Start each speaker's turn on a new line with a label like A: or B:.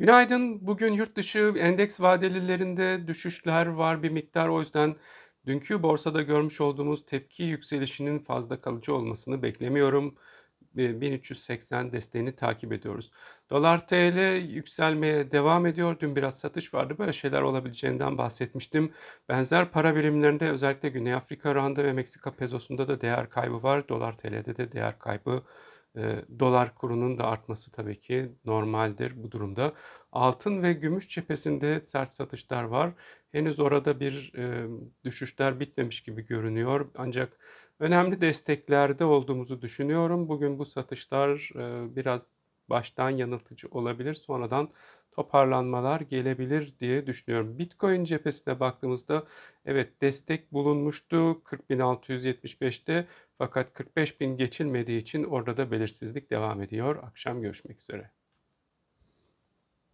A: Günaydın. Bugün yurt dışı endeks vadelilerinde düşüşler var bir miktar. O yüzden dünkü borsada görmüş olduğumuz tepki yükselişinin fazla kalıcı olmasını beklemiyorum. 1380 desteğini takip ediyoruz. Dolar TL yükselmeye devam ediyor. Dün biraz satış vardı. Böyle şeyler olabileceğinden bahsetmiştim. Benzer para birimlerinde özellikle Güney Afrika randı ve Meksika pezosunda da değer kaybı var. Dolar TL'de de değer kaybı dolar kurunun da artması tabii ki normaldir bu durumda. Altın ve gümüş cephesinde sert satışlar var. Henüz orada bir düşüşler bitmemiş gibi görünüyor. Ancak önemli desteklerde olduğumuzu düşünüyorum. Bugün bu satışlar biraz baştan yanıltıcı olabilir. Sonradan toparlanmalar gelebilir diye düşünüyorum. Bitcoin cephesine baktığımızda evet destek bulunmuştu 40.675'te fakat 45.000 geçilmediği için orada da belirsizlik devam ediyor. Akşam görüşmek üzere.